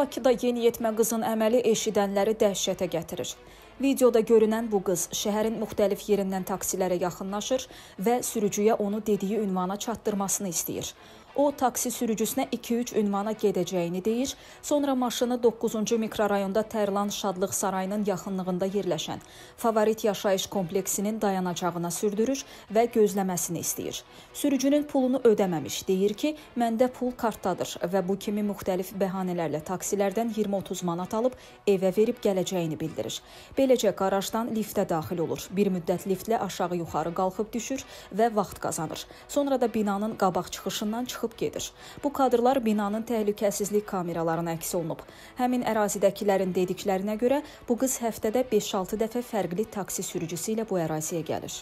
Bakıda yeniyetmə qızın əməli eşidənləri dəhşətə gətirir. Videoda görünən bu qız şəhərin müxtəlif yerindən taksilərə yaxınlaşır və sürücüyə onu dediyi ünvana çatdırmasını istəyir. O taksi sürücüsünə 2-3 ünvana gedəcəyini deyir, sonra maşını 9-cu mikrorayonda Tərlan Şadlıq sarayının yaxınlığında yerləşən Favorit yaşayış kompleksinin dayanacağına sürdürür və gözləməsini istəyir. Sürücünün pulunu ödəməmiş, deyir ki, məndə pul kartdadır və bu kimi müxtəlif bəhanələrlə taksilərdən 20-30 manat alıb evə verib gələcəyini bildirir. Beləcə qarajdan liftə daxil olur. Bir müddət liftlə aşağı-yuxarı qalxıb düşür və vaxt qazanır. Sonra da binanın qabaq çıxışından çıxıb yıxılıb gedir. Bu kadrlar binanın təhlükəsizlik kameralarına əks olunub. Həmin ərazidəkilərin dediklərinə görə bu qız həftədə 5-6 dəfə fərqli taksi sürücüsü ilə bu əraziyə gəlir.